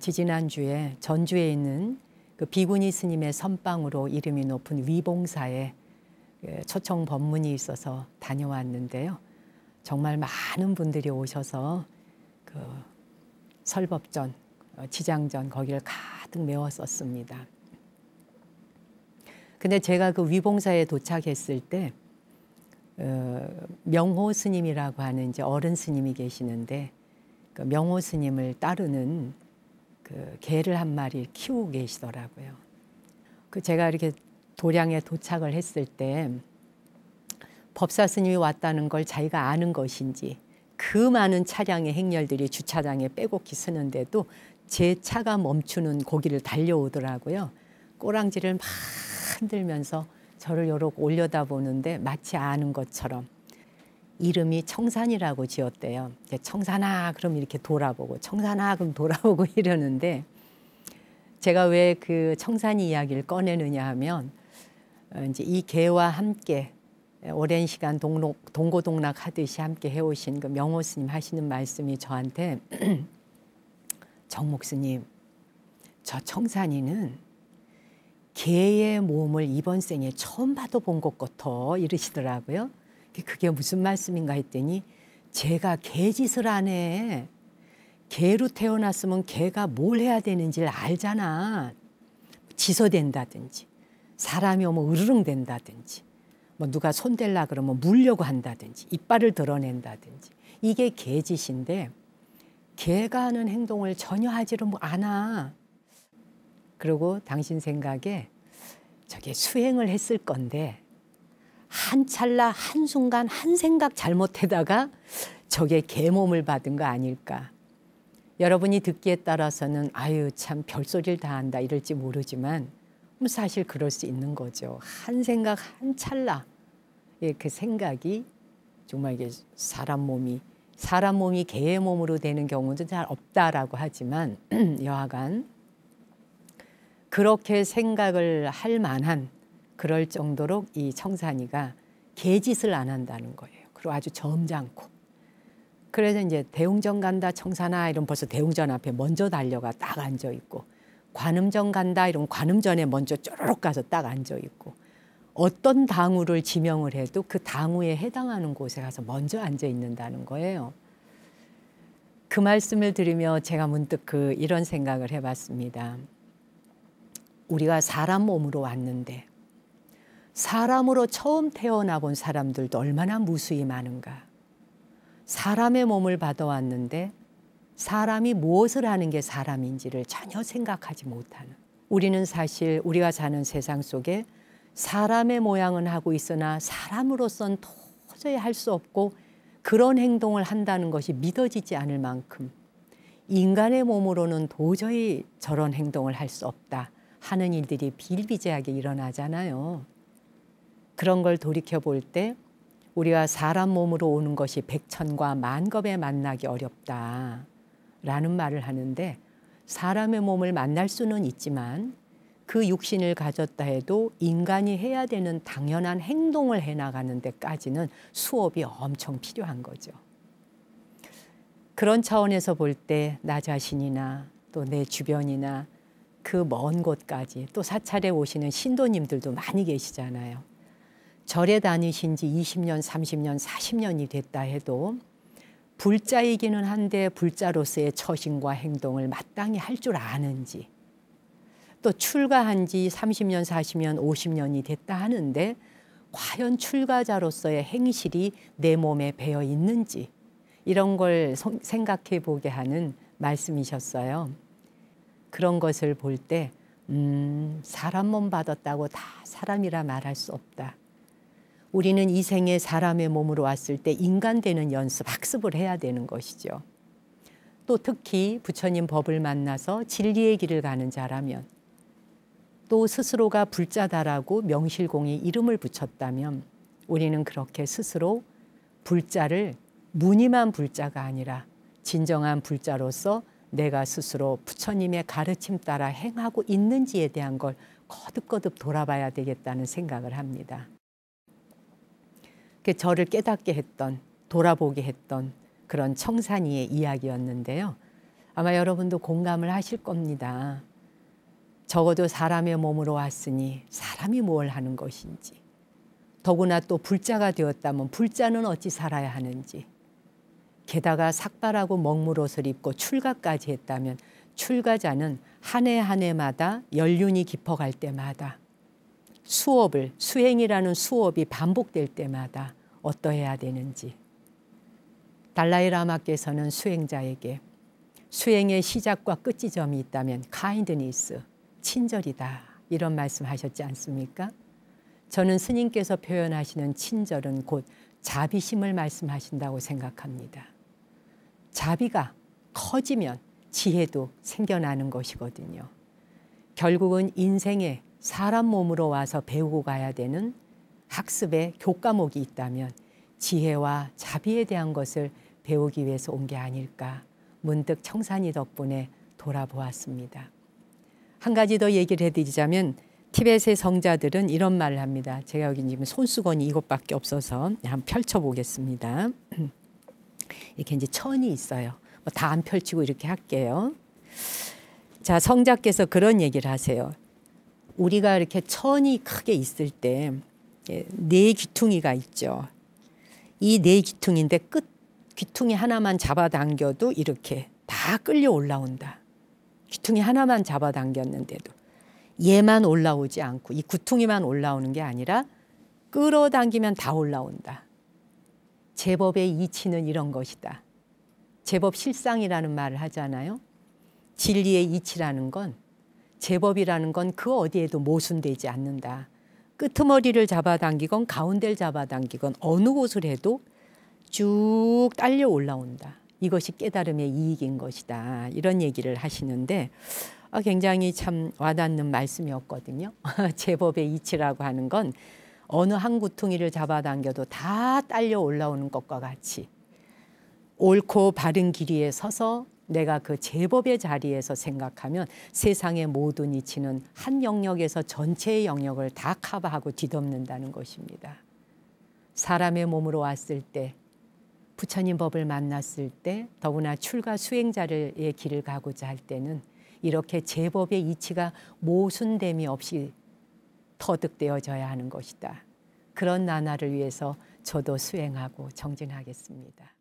지지난주에 전주에 있는 그 비구니 스님의 선방으로 이름이 높은 위봉사에 예, 초청 법문이 있어서 다녀왔는데요. 정말 많은 분들이 오셔서 그 설법전, 지장전 어, 거기를 가득 메웠었습니다. 근데 제가 그 위봉사에 도착했을 때 어, 명호 스님이라고 하는 이제 어른 스님이 계시는데 그 명호 스님을 따르는 그 개를 한 마리 키우고 계시더라고요. 그 제가 이렇게 도량에 도착을 했을 때 법사 스님이 왔다는 걸 자기가 아는 것인지 그 많은 차량의 행렬들이 주차장에 빼곡히 서는데도 제 차가 멈추는 고기를 달려오더라고요. 꼬랑지를 막 흔들면서 저를 요렇게 올려다보는데 마치 아는 것처럼 이름이 청산이라고 지었대요. 청산아 그럼 이렇게 돌아보고 청산아 그럼 돌아오고 이러는데 제가 왜 그 청산 이야기를 꺼내느냐 하면 어, 이제 이 개와 함께 오랜 시간 동록, 동고동락 하듯이 함께 해오신 그 명호 스님 하시는 말씀이 저한테 정 목스님 저 청산이는 개의 몸을 이번 생에 처음 봐도 본 것 같아 이러시더라고요. 그게 무슨 말씀인가 했더니 제가 개짓을 안 해. 개로 태어났으면 개가 뭘 해야 되는지를 알잖아. 지서된다든지 사람이 오면 으르릉 된다든지 뭐 누가 손댈라 그러면 물려고 한다든지 이빨을 드러낸다든지 이게 개짓인데 개가 하는 행동을 전혀 하지를 않아. 그리고 당신 생각에 저게 수행을 했을 건데 한 찰나 한 순간 한 생각 잘못해다가 저게 개몸을 받은 거 아닐까. 여러분이 듣기에 따라서는 아유 참 별소리를 다 한다 이럴지 모르지만 뭐 사실 그럴 수 있는 거죠. 한 생각 한 찰나 예, 그 생각이 정말 이게 사람 몸이 사람 몸이 개의 몸으로 되는 경우는 잘 없다라고 하지만 여하간 그렇게 생각을 할 만한 그럴 정도로 이 청산이가 개짓을 안 한다는 거예요. 그리고 아주 점잖고. 그래서 이제 대웅전 간다 청산아 이런 벌써 대웅전 앞에 먼저 달려가 딱 앉아 있고 관음전 간다 이런 관음전에 먼저 쪼르륵 가서 딱 앉아 있고 어떤 당우를 지명을 해도 그 당우에 해당하는 곳에 가서 먼저 앉아 있는다는 거예요. 그 말씀을 드리며 제가 문득 그 이런 생각을 해봤습니다. 우리가 사람 몸으로 왔는데 사람으로 처음 태어나 본 사람들도 얼마나 무수히 많은가. 사람의 몸을 받아왔는데 사람이 무엇을 하는 게 사람인지를 전혀 생각하지 못하는. 우리는 사실 우리가 사는 세상 속에 사람의 모양은 하고 있으나 사람으로선 도저히 할 수 없고 그런 행동을 한다는 것이 믿어지지 않을 만큼 인간의 몸으로는 도저히 저런 행동을 할 수 없다 하는 일들이 비일비재하게 일어나잖아요. 그런 걸 돌이켜 볼때 우리가 사람 몸으로 오는 것이 백천과 만겁에 만나기 어렵다. 라는 말을 하는데 사람의 몸을 만날 수는 있지만 그 육신을 가졌다 해도 인간이 해야 되는 당연한 행동을 해나가는 데까지는 수업이 엄청 필요한 거죠. 그런 차원에서 볼 때 나 자신이나 또 내 주변이나 그 먼 곳까지 또 사찰에 오시는 신도님들도 많이 계시잖아요. 절에 다니신 지 20년, 30년, 40년이 됐다 해도 불자이기는 한데 불자로서의 처신과 행동을 마땅히 할 줄 아는지 또 출가한 지 30년, 40년, 50년이 됐다 하는데 과연 출가자로서의 행실이 내 몸에 배어 있는지 이런 걸 생각해 보게 하는 말씀이셨어요. 그런 것을 볼 때, 음, 사람 몸 받았다고 다 사람이라 말할 수 없다. 우리는 이 생에 사람의 몸으로 왔을 때 인간 되는 연습, 학습을 해야 되는 것이죠. 또 특히 부처님 법을 만나서 진리의 길을 가는 자라면 또 스스로가 불자다라고 명실공히 이름을 붙였다면 우리는 그렇게 스스로 불자를 무늬만 불자가 아니라 진정한 불자로서 내가 스스로 부처님의 가르침 따라 행하고 있는지에 대한 걸 거듭거듭 돌아봐야 되겠다는 생각을 합니다. 그 저를 깨닫게 했던 돌아보게 했던 그런 청산이의 이야기였는데요. 아마 여러분도 공감을 하실 겁니다. 적어도 사람의 몸으로 왔으니 사람이 뭘 하는 것인지 더구나 또 불자가 되었다면 불자는 어찌 살아야 하는지 게다가 삭발하고 먹물옷을 입고 출가까지 했다면 출가자는 한 해 한 해마다 연륜이 깊어갈 때마다 수업을 수행이라는 수업이 반복될 때마다 어떠해야 되는지 달라이라마께서는 수행자에게 수행의 시작과 끝지점이 있다면 카인드니스, 친절이다 이런 말씀하셨지 않습니까? 저는 스님께서 표현하시는 친절은 곧 자비심을 말씀하신다고 생각합니다. 자비가 커지면 지혜도 생겨나는 것이거든요. 결국은 인생의 사람 몸으로 와서 배우고 가야 되는 학습의 교과목이 있다면 지혜와 자비에 대한 것을 배우기 위해서 온 게 아닐까 문득 청산이 덕분에 돌아보았습니다. 한 가지 더 얘기를 해드리자면 티벳의 성자들은 이런 말을 합니다. 제가 여기 지금 손수건이 이것밖에 없어서 한번 펼쳐보겠습니다. 이렇게 이제 천이 있어요. 뭐다안 펼치고 이렇게 할게요. 자, 성자께서 그런 얘기를 하세요. 우리가 이렇게 천이 크게 있을 때네 예, 귀퉁이가 있죠. 이 네 귀퉁인데 끝 귀퉁이 하나만 잡아당겨도 이렇게 다 끌려 올라온다. 귀퉁이 하나만 잡아당겼는데도 얘만 올라오지 않고 이 구퉁이만 올라오는 게 아니라 끌어당기면 다 올라온다. 제법의 이치는 이런 것이다. 제법 실상이라는 말을 하잖아요. 진리의 이치라는 건 제법이라는 건 그 어디에도 모순되지 않는다. 끄트머리를 잡아당기건 가운데를 잡아당기건 어느 곳을 해도 쭉 딸려 올라온다. 이것이 깨달음의 이익인 것이다. 이런 얘기를 하시는데 아, 굉장히 참 와닿는 말씀이었거든요. 제법의 이치라고 하는 건 어느 한 구퉁이를 잡아당겨도 다 딸려 올라오는 것과 같이 옳고 바른 길이에 서서 내가 그 제법의 자리에서 생각하면 세상의 모든 이치는 한 영역에서 전체의 영역을 다 커버하고 뒤덮는다는 것입니다. 사람의 몸으로 왔을 때 부처님 법을 만났을 때 더구나 출가 수행자의 길을 가고자 할 때는 이렇게 제법의 이치가 모순됨이 없이 터득되어져야 하는 것이다. 그런 나날을 위해서 저도 수행하고 정진하겠습니다.